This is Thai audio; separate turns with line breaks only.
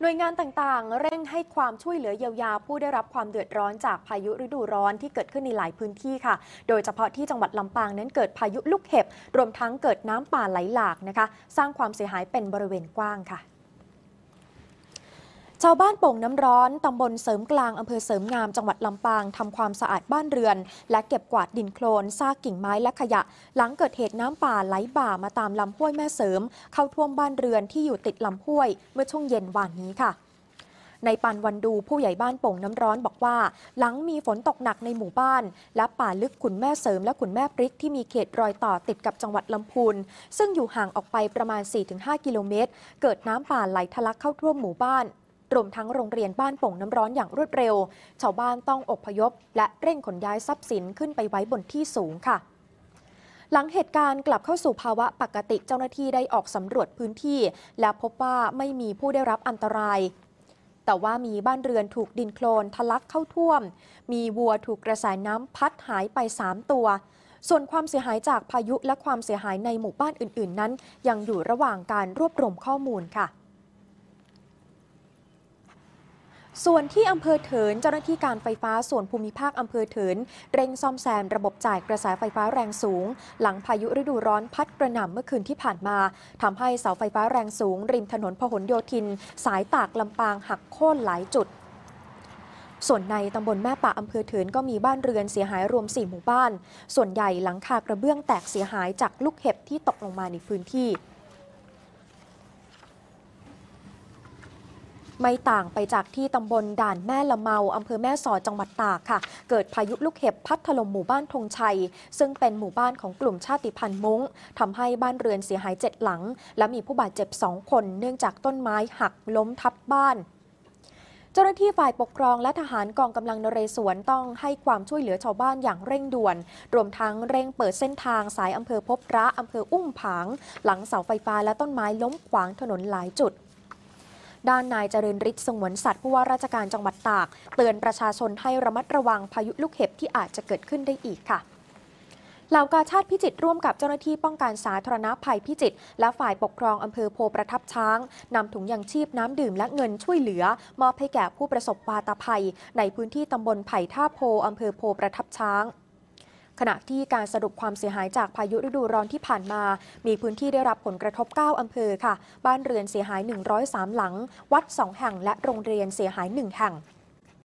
หน่วยงานต่างๆ เร่งให้ความช่วยเหลือเยียวยาผู้ได้รับความเดือดร้อนจากพายุฤดูร้อนที่เกิดขึ้นในหลายพื้นที่ค่ะ โดยเฉพาะที่จังหวัดลำปางนั้นเกิดพายุลูกเห็บรวมทั้งเกิดน้ำป่าไหลหลากนะคะสร้างความเสียหายเป็นบริเวณกว้างค่ะชาวบ้านโป่งน้ำร้อนตำบลเสริมกลางอำเภอเสริมงามจังหวัดลำปางทำความสะอาดบ้านเรือน และเก็บกวาดดินโคลนซากกิ่งไม้และขยะ หลังเกิดเหตุน้ำป่าไหลบ่ามาตามลำห้วยแม่เสริมเข้าท่วมบ้านเรือนที่อยู่ติดลำห้วยเมื่อช่วงเย็นวานนี้ค่ะ ในปันวันดูผู้ใหญ่บ้านโป่งน้ำร้อนบอกว่า หลังมีฝนตกหนักในหมู่บ้าน และป่าลึกขุนแม่เสริมและขุนแม่พริกที่มีเขตรอยต่อติดกับจังหวัดลำพูน ซึ่งอยู่ห่างออกไปประมาณ 4-5 กิโลเมตร เกิดน้ำป่าไหลทะลักเข้าท่วมหมู่บ้านรวมทั้งโรงเรียนบ้านป่งน้ำร้อนอย่างรวดเร็ว ชาวบ้านต้องอบพยพ และเร่งขนย้ายทรัพย์สินขึ้นไปไว้บนที่สูงค่ะ หลังเหตุการณ์กลับเข้าสู่ภาวะปกติเจ้าหน้าที่ได้ออกสำรวจพื้นที่ และพบว่าไม่มีผู้ได้รับอันตราย แต่ว่ามีบ้านเรือนถูกดินโคลนทะลักเข้าท่วม มีวัวถูกกระแสน้ำพัดหายไป 3 ตัว ส่วนความเสียหายจากพายุและความเสียหายในหมู่บ้านอื่น ๆ นั้น ยังอยู่ระหว่างการรวบรวมข้อมูลค่ะส่วนที่อำเภอเถินเจ้าหน้าที่การไฟฟ้าส่วนภูมิภาคอำเภอเถิน เร่งซ่อมแซมระบบจ่ายกระแสไฟฟ้าแรงสูง หลังพายุฤดูร้อนพัดกระหน่ำเมื่อคืนที่ผ่านมา ทำให้เสาไฟฟ้าแรงสูง ริมถนนพหลโยธิน สายตากลำปางหักโค่นหลายจุด ส่วนในตำบลแม่ป่าอำเภอเถินก็มีบ้านเรือนเสียหายรวม4หมู่บ้านส่วนใหญ่หลังคากระเบื้องแตกเสียหายจากลูกเห็บที่ตกลงมาในพื้นที่ไม่ต่างไปจากที่ตำบลด่านแม่ละเมาอำเภอแม่สอดจังหวัดตากค่ะ เกิดพายุลูกเห็บพัดถล่มหมู่บ้านธงชัย ซึ่งเป็นหมู่บ้านของกลุ่มชาติพันธุ์มุง้งทำให้บ้านเรือนเสียหายเจ็ดหลัง และมีผู้บาดเจ็บสองคนเนื่องจากต้นไม้หักล้มทับบ้าน เจ้าหน้าที่ฝ่ายปกครองและทหารกองกำลังนเรศวรต้องให้ความช่วยเหลือชาวบ้านอย่างเร่งด่วน รวมทั้งเร่งเปิดเส้นทางสายอำเภอพบพระอำเภออุ้มผางหลังเสาไฟฟ้าและต้นไม้ล้มขวางถนนหลายจุดด้านนายเจริญฤทธิ์สงวนสัตว์ ผู้ว่าราชการจังหวัดตาก เตือนประชาชนให้ระมัดระวังพายุลูกเห็บที่อาจจะเกิดขึ้นได้อีกค่ะเหล่ากาชาติพิจิตรร่วมกับเจ้าหน้าที่ป้องกันสาธารณภัยพิจิตรและฝ่ายปกครอง อำเภอโพประทับช้าง นำถุงยังชีพน้ำดื่มและเงินช่วยเหลือ มอบให้แก่ผู้ประสบวาตภัย ในพื้นที่ตำบลไผ่ท่าโพอำเภอโพประทับช้างขณะที่การสรุปความเสียหายจากพายุฤดูร้อนที่ผ่านมา มีพื้นที่ได้รับผลกระทบ 9อำเภอค่ะ บ้านเรือนเสียหาย 103 หลัง วัด 2 แห่งและโรงเรียนเสียหาย 1 แห่ง